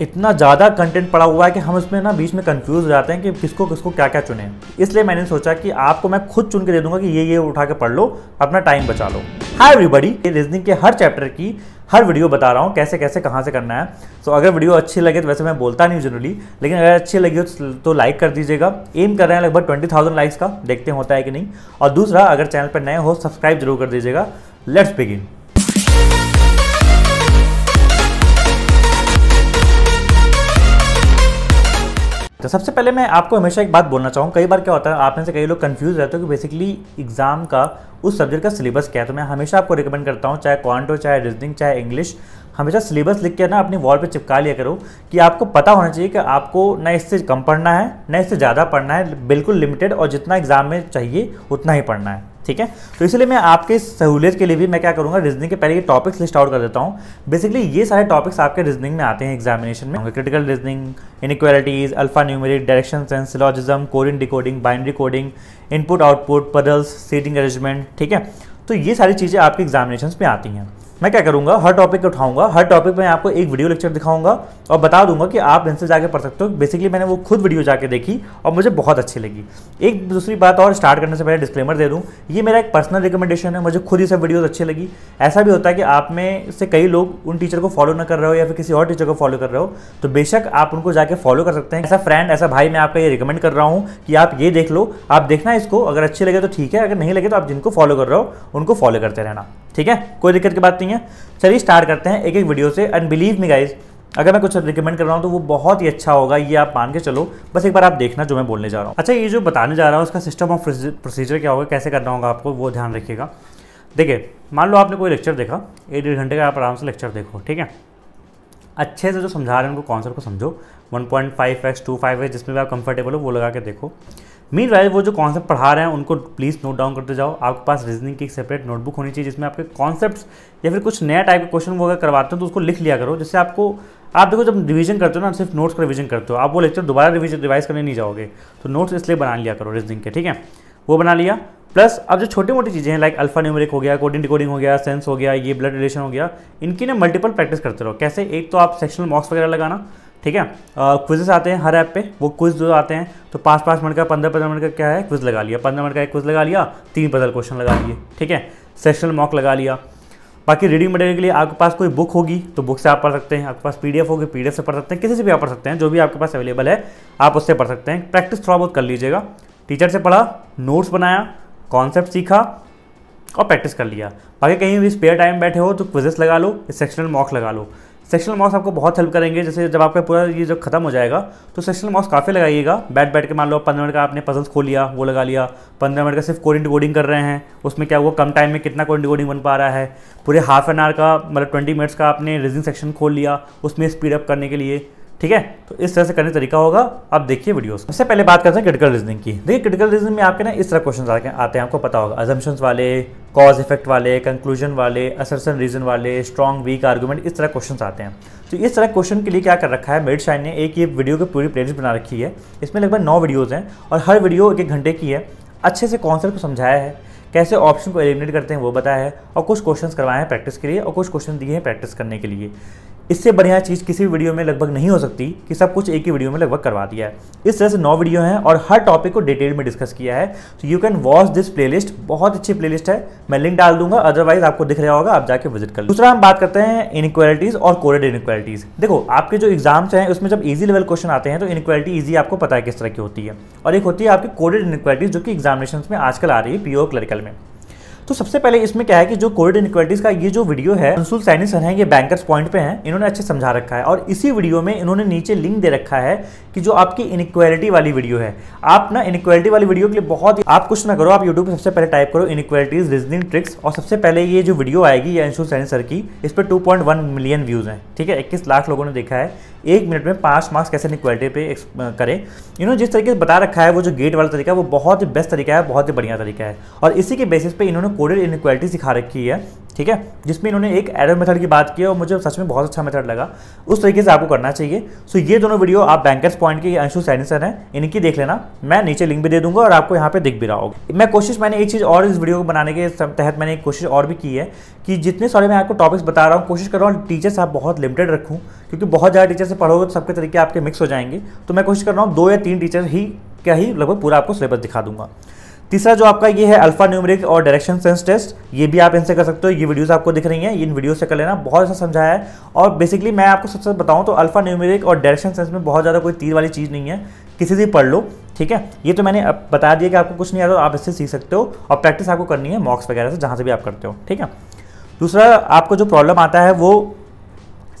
इतना ज़्यादा कंटेंट पड़ा हुआ है कि हम उसमें ना बीच में कंफ्यूज जाते हैं कि किसको किसको क्या क्या चुने इसलिए मैंने सोचा कि आपको मैं खुद चुन के दे दूंगा कि ये ये उठा के पढ़ लो अपना टाइम बचा लो हाय एवरीबॉडी ये रीजनिंग के हर चैप्टर की हर वीडियो बता रहा हूँ कैसे कैसे कहाँ से करना है सो so, अगर वीडियो अच्छी लगे तो वैसे मैं बोलता नहीं हूँ जनरली लेकिन अगर अच्छी लगी हो तो लाइक तो कर दीजिएगा एम कर रहे हैं लगभग ट्वेंटी थाउजेंड लाइक्स का देखते होता है कि नहीं और दूसरा अगर चैनल पर नए हो सब्सक्राइब जरूर कर दीजिएगा लेट्स बिगिन तो सबसे पहले मैं आपको हमेशा एक बात बोलना चाहूँ कई बार क्या होता है आप में से कई लोग कन्फ्यूज़ रहते हो कि बेसिकली एग्ज़ाम का उस सब्जेक्ट का सिलेबस क्या है तो मैं हमेशा आपको रिकमेंड करता हूँ चाहे क्वांट हो चाहे रीजनिंग चाहे इंग्लिश हमेशा सिलेबस लिख के ना अपनी वॉल पे चिपका लिया करो कि आपको पता होना चाहिए कि आपको न इससे कम पढ़ना है न इससे ज़्यादा पढ़ना है बिल्कुल लिमिटेड और जितना एग्ज़ाम में चाहिए उतना ही पढ़ना है ठीक है तो इसलिए मैं आपके सहूलियत के लिए भी मैं क्या करूँगा रीजनिंग के पहले ये टॉपिक्स लिस्ट आउट कर देता हूँ बेसिकली ये सारे टॉपिक्स आपके रीजनिंग में आते हैं एग्जामिनेशन में critical reasoning inequalities alpha numeric direction sense syllogism coding decoding binary coding input output puzzles seating arrangement ठीक है तो ये सारी चीज़ें आपके एग्जामिनेशन में आती हैं मैं क्या करूँगा हर टॉपिक उठाऊंगा हर टॉपिक में आपको एक वीडियो लेक्चर दिखाऊंगा और बता दूंगा कि आप इनसे जाके पढ़ सकते हो बेसिकली मैंने वो खुद वीडियो जाके देखी और मुझे बहुत अच्छी लगी एक दूसरी बात और स्टार्ट करने से पहले डिस्क्लेमर दे दूँ ये मेरा एक पर्सनल रिकमेंडेशन है मुझे खुद ही सब वीडियोज़ अच्छी लगी ऐसा भी होता है कि आप में से कई लोग उन टीचर को फॉलो न कर रहे हो या फिर किसी और टीचर को फॉलो कर रहे हो तो बेशक आप उनको जाके फॉलो कर सकते हैं ऐसा फ्रेंड ऐसा भाई मैं आपका ये रिकमेंड कर रहा हूँ कि आप ये देख लो आप देखना इसको अगर अच्छे लगे तो ठीक है अगर नहीं लगे तो आप जिनको फॉलो कर रहे हो उनको फॉलो करते रहना ठीक है कोई दिक्कत की बात नहीं है चलिए स्टार्ट करते हैं एक एक वीडियो से एंड बिलीव मी गाइज अगर मैं कुछ रिकमेंड कर रहा हूँ तो वो बहुत ही अच्छा होगा ये आप मान के चलो बस एक बार आप देखना जो मैं बोलने जा रहा हूँ अच्छा ये जो बताने जा रहा हूँ उसका सिस्टम ऑफ प्रोसीजर क्या होगा कैसे करना होगा आपको वो ध्यान रखिएगा देखिए मान लो आपने कोई लेक्चर देखा एक डेढ़ घंटे का आप आराम से लेक्चर देखो ठीक है अच्छे से जो समझा रहे हैं उनको कॉन्सेप्ट को समझो वन पॉइंट जिसमें भी आप कंफर्टेबल हो वो लगा के देखो मीन वाइज वो जो कॉन्सेप्ट पढ़ा रहे हैं उनको प्लीज़ नोट डाउन करते जाओ आपके पास रीजनिंग की एक सेपरेट नोटबुक होनी चाहिए जिसमें आपके कॉन्सेप्ट या फिर कुछ नया टाइप के क्वेश्चन वगैरह करवाते हो तो उसको लिख लिया करो जिससे आपको आप देखो जब रिवीजन करते हो ना सिर्फ नोट्स का रिवीजन करते हो आप वो लेक्चर दोबारा रिवीजन रिवाइज करने नहीं जाओगे तो नोट्स इसलिए बना लिया करो रीजनिंग के ठीक है वो बना लिया प्लस अब जो छोटी मोटी चीज़ें हैं लाइक अल्फा न्यूमरिक हो गया कोडिंग डिकोडिंग हो गया सेंस हो गया ये ब्लड रिलेशन हो गया इनकी ना मल्टीपल प्रैक्टिस करते रहो कैसे एक तो आप सेक्शनल मॉक्स वगैरह लगाना ठीक है क्विजेस आते हैं हर ऐप पे वो क्विज जो आते हैं तो पाँच पाँच मिनट का पंद्रह पंद्रह मिनट का क्या है क्विज लगा लिया पंद्रह मिनट का एक क्विज लगा लिया तीन पदल क्वेश्चन लगा लिए ठीक है सेशनल मॉक लगा लिया बाकी रीडिंग मटेरियल के लिए आपके पास कोई बुक होगी तो बुक से आप पढ़ सकते हैं आपके पास पीडीएफ होगी पीडीएफ से पढ़ सकते हैं किसी से भी आप पढ़ सकते हैं जो भी आपके पास अवेलेबल है आप उससे पढ़ सकते हैं प्रैक्टिस थोड़ा बहुत कर लीजिएगा टीचर से पढ़ा नोट्स बनाया कॉन्सेप्ट सीखा और प्रैक्टिस कर लिया बाकी कहीं भी स्पेयर टाइम बैठे हो तो क्विजेस लगा लो सेक्शनल मॉक लगा लो सेक्शनल माउस आपको बहुत हेल्प करेंगे जैसे जब आपका पूरा ये जब खत्म हो जाएगा तो सेक्शनल माउस काफ़ी लगाइएगा बैठ बैठ के मान लो पंद्रह मिनट का आपने पजल्स खोल लिया वो लगा लिया पंद्रह मिनट का सिर्फ कोडिंग कोडिंग कर रहे हैं उसमें क्या हुआ कम टाइम में कितना कोडिंग कोडिंग बन पा रहा है पूरे हाफ एन आवर का मतलब ट्वेंटी मिनट्स का आपने रीजिंग सेक्शन खोल लिया उसमें स्पीड अप करने के लिए ठीक है तो इस तरह से करने तरीका होगा आप देखिए वीडियो सबसे पहले बात करते हैं क्रिटिकल रीजनिंग की देखिए क्रिटिकल रीजनिंग में आपके ना इस तरह क्वेश्चन आते हैं आपको पता होगा अजम्पन्स वाले कॉज इफेक्ट वाले कंक्लूजन वाले असरसन रीजन वाले स्ट्रॉन्ग वीक आर्गूमेंट इस तरह क्वेश्चन आते हैं तो इस तरह क्वेश्चन के लिए क्या कर रखा है मेड शाइन ने एक ये वीडियो की पूरी प्लेलिस्ट बना रखी है इसमें लगभग नौ वीडियोज़ हैं और हर वीडियो एक एक घंटे की है अच्छे से कॉन्सेप्ट को समझाया है कैसे ऑप्शन को एलिमिनेट करते हैं वो बताया है और कुछ क्वेश्चंस करवाए हैं प्रैक्टिस के लिए और कुछ क्वेश्चन दिए हैं प्रैक्टिस करने के लिए इससे बढ़िया चीज़ किसी भी वीडियो में लगभग नहीं हो सकती कि सब कुछ एक ही वीडियो में लगभग करवा दिया है इस तरह से नौ वीडियो हैं और हर टॉपिक को डिटेल में डिस्कस किया है तो you can watch this playlist बहुत अच्छी प्लेलिस्ट है मैं लिंक डाल दूंगा अदरवाइज आपको दिख रहा होगा आप जाके विजिट कर दूसरा हम बात करते हैं इनक्वालिटीज़ और कोरेड इनक्वालिटीज़ देखो आपके जो एग्जाम्स हैं उसमें जब ईजी लेवल क्वेश्चन आते हैं तो इनक्वालिटी ईजी आपको पता है किस तरह की होती है और एक होती है आपकी कोडेड इनक्वालिटीज़ जो कि एग्जामिनेशन में आजकल आ रही है पीओ क्लरिकल में तो सबसे पहले इसमें क्या है कि जो कोविड इनक्वालिटीज का ये जो वीडियो है अंसुल सैनी सर हैं ये बैंकर्स पॉइंट पे हैं इन्होंने अच्छे समझा रखा है और इसी वीडियो में इन्होंने नीचे लिंक दे रखा है कि जो आपकी इनक्वालिटी वाली वीडियो है आप ना इनक्वालिटी वाली वीडियो के लिए बहुत ही आप कुछ ना करो आप यूट्यूब पर सबसे पहले टाइप करो इनक्वालिटीज रीजनिंग ट्रिक्स और सबसे पहले ये जो वीडियो आएगी ये अंशुल सैनी सर की इस पर टू मिलियन व्यूज़ हैं ठीक है इक्कीस लाख लोगों ने देखा है एक मिनट में पाँच मार्क्स कैसे क्वालिटी पे करें यू नो जिस तरीके से बता रखा है वो जो गेट वाला तरीका है वो बहुत ही बेस्ट तरीका है बहुत ही बढ़िया तरीका है और इसी के बेसिस पे इन्होंने कोडेड इन सिखा रखी है ठीक है जिसमें इन्होंने एक एरर मेथड की बात की और मुझे सच में बहुत अच्छा मेथड लगा उस तरीके से आपको करना चाहिए सो ये दोनों वीडियो आप बैंकर्स पॉइंट के अंशु सैनी सर हैं इनकी देख लेना मैं नीचे लिंक भी दे दूंगा और आपको यहाँ पे दिख भी रहा होगा मैं कोशिश मैंने एक चीज़ और इस वीडियो को बनाने के तहत मैंने एक कोशिश और भी की है कि जितने सारे मैं आपको टॉपिक्स बता रहा हूँ कोशिश कर रहा हूँ टीचर्स आप बहुत लिमिटेड रखूँ क्योंकि बहुत ज़्यादा टीचर से पढ़ोगे तो सबके तरीके आपके मिक्स हो जाएंगे तो मैं कोशिश कर रहा हूँ दो या तीन टीचर ही का ही लगभग पूरा आपको सिलेबस दिखा दूंगा तीसरा जो आपका ये है अल्फा न्यूमरिक और डायरेक्शन सेंस टेस्ट ये भी आप इनसे कर सकते हो ये वीडियोस आपको दिख रही हैं इन वीडियोस से कर लेना बहुत अच्छा समझाया है और बेसिकली मैं आपको सबसे बताऊं तो अल्फा न्यूमरिक और डायरेक्शन सेंस में बहुत ज़्यादा कोई तीर वाली चीज़ नहीं है किसी से पढ़ लो ठीक है ये तो मैंने बता दिया कि आपको कुछ नहीं आता आप इससे सीख सकते हो और प्रैक्टिस आपको करनी है मॉक्स वगैरह से जहाँ से भी आप करते हो ठीक है दूसरा आपको जो प्रॉब्लम आता है वो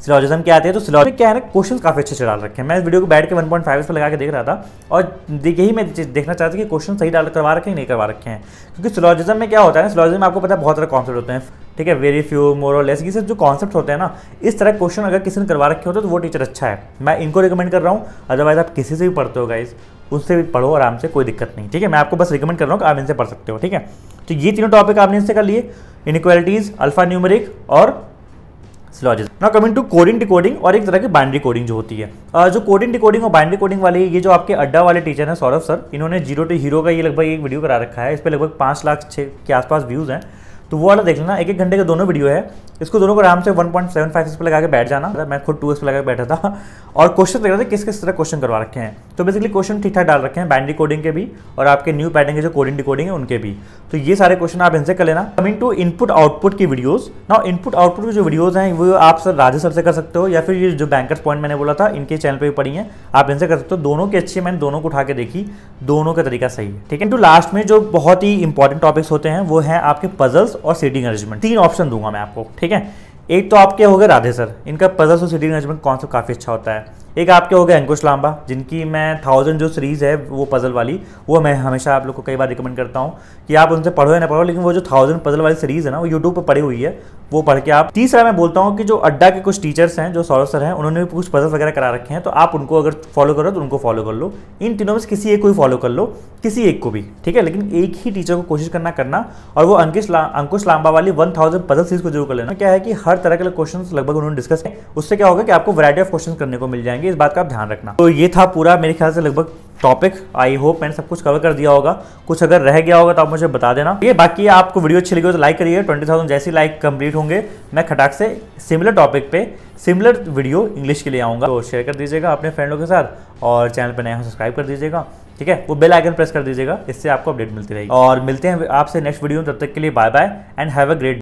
सिलॉजिज्म के आते हैं तो सिलॉज क्या है ना क्वेश्चन काफ़ी अच्छे से डाल रखे हैं मैं इस वीडियो को बैठ के वन पॉइंट फाइव पर लगा के देख रहा था और यही मैं देखना चाहता कि क्वेश्चन सही डाल करवा रखे हैं नहीं करवा रखे हैं क्योंकि सिलॉजिज्म में क्या होता है ना सिलॉजिज्म में आपको पता है बहुत सारे कॉन्सेप्ट होते हैं ठीक है वेरी फ्यू मोर और लेस ये सब जो कॉन्सेप्ट होते हैं ना इस तरह क्वेश्चन अगर किसी ने करवा रखे होते तो वो टीचर अच्छा है मैं इनको रिकमेंड कर रहा हूँ अदरवाइज आप किसी से भी पढ़ते हो गाइज उससे भी पढ़ो आराम से कोई दिक्कत नहीं ठीक है मैं आपको बस रिकमेंड कर रहा हूँ कि आप इनसे पढ़ सकते हो ठीक है तो ये तीनों टॉपिक आपने इनसे कर लिए इनक्वालिटीज़ अल्फा न्यूमरिक और सिलोजिज्म ना कमिंग टू कोडिंग डिकोडिंग और एक तरह की बाइनरी कोडिंग जो होती है uh, जो कोडिंग डिकोडिंग और बाइंड्री कोडिंग वाले ये जो आपके अड्डा वाले टीचर हैं सौरभ सर इन्होंने जीरो टू हीरो का ये लगभग एक वीडियो करा रखा है इस पर लगभग पाँच लाख छः के आसपास व्यूज़ हैं तो वो वाला देख लेना एक एक घंटे के दोनों वीडियो है इसको दोनों को आराम से 1.75 पॉइंट पे लगा के बैठ जाना मैं खुद टू पे लगा के बैठा था और क्वेश्चन देख रहे थे किस किस तरह क्वेश्चन करवा रखे हैं तो बेसिकली क्वेश्चन ठीक ठाक डाल रखे हैं बैंडी कोडिंग के भी और आपके न्यू पैटर्न के जो कोडिंग डिकोडिंग है उनके भी तो ये सारे क्वेश्चन आप इनसे कर लेना कमिंग टू इनपुट आउटपुट की वीडियोज ना इनपुट आउटपुट की जो वीडियोज हैं वो आप सर राजे सर से कर सकते हो या फिर ये जो बैंकर्स पॉइंट मैंने बोला था इनके चैनल पर भी पढ़ी है आप इनसे कर सकते हो दोनों के अच्छे मैंने दोनों को उठा के देखी दोनों का तरीका सही है ठीक है टू लास्ट में जो बहुत ही इंपॉर्टेंट टॉपिक्स होते हैं वो हैं आपके पजल्स और सीटिंग अरेंजमेंट तीन ऑप्शन दूंगा मैं आपको ठीक है एक तो आपके हो गए राधे सर इनका पजल्स और सीटिंग अरेंजमेंट कॉन्सेप्ट काफ़ी अच्छा होता है एक आपके हो गए अंकुश लांबा जिनकी मैं थाउजेंड जो सीरीज़ है वो पज़ल वाली वो मैं हमेशा आप लोग को कई बार रिकमेंड करता हूँ कि आप उनसे पढ़ो या ना पढ़ो लेकिन वो जो थाउजेंड पज़ल वाली सीरीज़ है ना वो यूट्यूब पर पड़ी हुई है वो पढ़ के आप तीसरा मैं बोलता हूँ कि जो अड्डा के कुछ टीचर्स हैं जो सौरभ सर हैं उन्होंने भी कुछ पज़ल वगैरह करा रखे हैं तो आप उनको अगर फॉलो करो तो उनको फॉलो कर लो इन तीनों में किसी एक को भी फॉलो कर लो किसी एक को भी ठीक है लेकिन एक ही टीचर को कोशिश करना करना और वो अंकिश अंकुश लांबा वाली वन थाउजेंड पजल सीरीज को जरूर कर लेना क्या है कि हर तरह के क्वेश्चन लगभग उन्होंने डिस्कस किया उससे क्या होगा कि आपको वराइटी ऑफ क्वेश्चन करने को मिल जाएंगे जाएंगे इस बात का आप ध्यान रखना तो ये था पूरा मेरे ख्याल से लगभग टॉपिक आई होप मैंने सब कुछ कवर कर दिया होगा कुछ अगर रह गया होगा तो आप मुझे बता देना ये बाकी आपको वीडियो अच्छी लगी हो तो लाइक करिए 20,000 जैसे लाइक कंप्लीट होंगे मैं खटाक से सिमिलर टॉपिक पे सिमिलर वीडियो इंग्लिश के लिए आऊँगा तो शेयर कर दीजिएगा अपने फ्रेंडों के साथ और चैनल पर नया सब्सक्राइब कर दीजिएगा ठीक है वो बेल आइकन प्रेस कर दीजिएगा इससे आपको अपडेट मिलती रहेगी और मिलते हैं आपसे नेक्स्ट वीडियो में तब तक के लिए bye bye and have a great